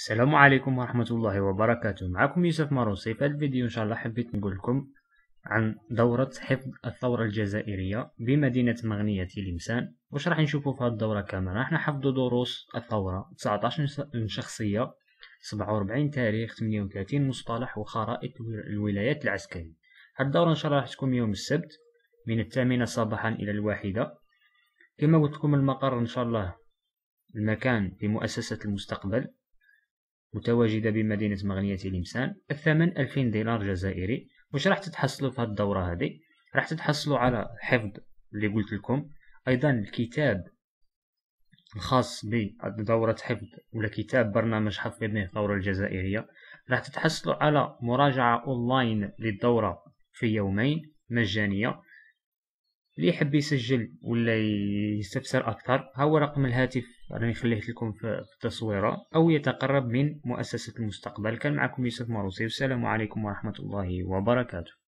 السلام عليكم ورحمة الله وبركاته معكم يوسف ماروسي في الفيديو إن شاء الله حبيت نقول لكم عن دورة حفظ الثورة الجزائرية بمدينة مغنية لمسان واش راح نشوفو في هاد الدورة كاملة راح نحفظو دروس الثورة 19 شخصية 47 تاريخ 38 مصطلح وخرائط الولايات العسكرية هاد الدورة إن شاء الله راح تكون يوم السبت من الثامنة صباحا إلى الواحدة كما قلت لكم المقر إن شاء الله المكان في مؤسسة المستقبل متواجدة بمدينة مغنية لمسان الثمن 2000 دينار جزائري واش راح تتحصلوا في هذه الدورة هذه راح تتحصلوا على حفظ اللي قلت لكم أيضا الكتاب الخاص بدورة حفظ ولا كتاب برنامج حفظني الثورة الجزائرية راح تتحصلوا على مراجعة أونلاين للدورة في يومين مجانية اللي يحب يسجل ولا يستفسر أكثر ها هو رقم الهاتف راني خليت لكم في التصويرة أو يتقرب من مؤسسة المستقبل كان معكم يوسف ماروسي والسلام عليكم ورحمة الله وبركاته